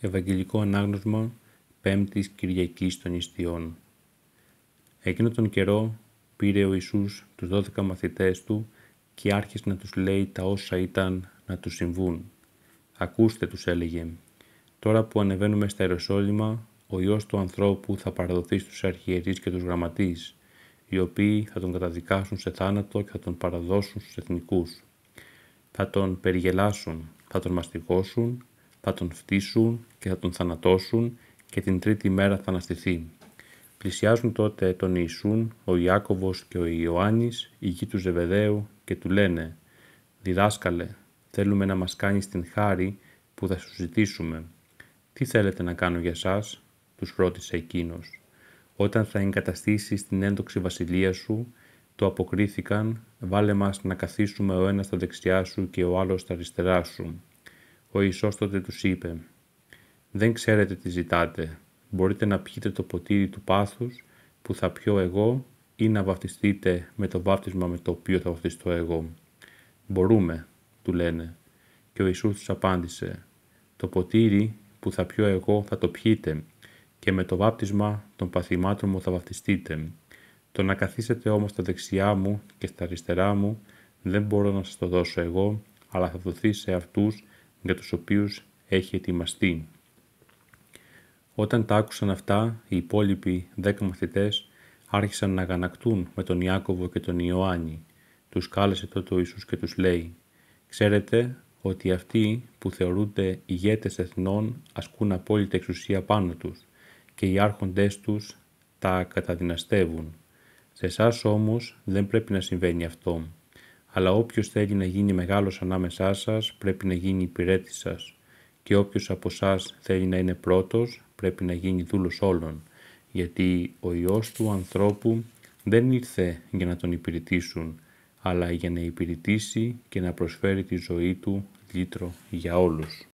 Ευαγγελικό Ανάγνωσμα Πέμπτης Κυριακής των Ιστιών. Εκείνο τον καιρό πήρε ο Ιησούς τους δώδεκα μαθητές του και άρχισε να τους λέει τα όσα ήταν να τους συμβούν. «Ακούστε» τους έλεγε «Τώρα που ανεβαίνουμε στα Ιεροσόλυμα, ο Υιός του ανθρώπου θα παραδοθεί στους αρχιερείς και τους γραμματείς, οι οποίοι θα τον καταδικάσουν σε θάνατο και θα τον παραδώσουν στους εθνικούς. Θα τον περιγελάσουν, θα τον μαστιγώσουν θα τον φτύσουν και θα τον θανατώσουν και την τρίτη μέρα θα αναστηθεί. Πλησιάζουν τότε τον Ιησούν, ο Ιάκωβος και ο Ιωάννης, η γη του Ζεβεδαίου και του λένε «Διδάσκαλε, θέλουμε να μας κάνεις την χάρη που θα σου ζητήσουμε. Τι θέλετε να κάνω για σας» τους ρώτησε εκείνος. «Όταν θα εγκαταστήσεις την έντοξη βασιλεία σου» το αποκρίθηκαν «Βάλε μας να καθίσουμε ο ένας στα δεξιά σου και ο άλλος στα αριστερά σου» Ο Ιησός τότε τους είπε «Δεν ξέρετε τι ζητάτε. Μπορείτε να πιείτε το ποτήρι του πάθους που θα πιω εγώ ή να βαφτιστείτε με το βάπτισμα με το οποίο θα βαφτιστώ εγώ. Μπορούμε», του λένε. Και ο Ιησούς τους απάντησε «Το ποτήρι που θα πιω εγώ θα το πιείτε και με το βάπτισμα των παθημάτων μου θα βαπτιστείτε. Το να καθίσετε όμως στα δεξιά μου και στα αριστερά μου δεν μπορώ να σας το δώσω εγώ, αλλά θα δοθεί σε αυτούς για τους οποίους έχει ετοιμαστεί. Όταν τα άκουσαν αυτά, οι υπόλοιποι δέκα μαθητές άρχισαν να αγανακτούν με τον Ιάκωβο και τον Ιωάννη. Τους κάλεσε τότε ο Ιησούς και τους λέει «Ξέρετε ότι αυτοί που θεωρούνται ηγέτες εθνών ασκούν απόλυτη εξουσία πάνω τους και οι άρχοντές τους τα καταδυναστεύουν. Σε εσάς όμως δεν πρέπει να συμβαίνει αυτό αλλά όποιος θέλει να γίνει μεγάλος ανάμεσά σας πρέπει να γίνει υπηρέτης σας και όποιος από εσά θέλει να είναι πρώτος πρέπει να γίνει δούλος όλων γιατί ο Υιός του ανθρώπου δεν ήρθε για να τον υπηρετήσουν αλλά για να υπηρετήσει και να προσφέρει τη ζωή του λύτρο για όλους.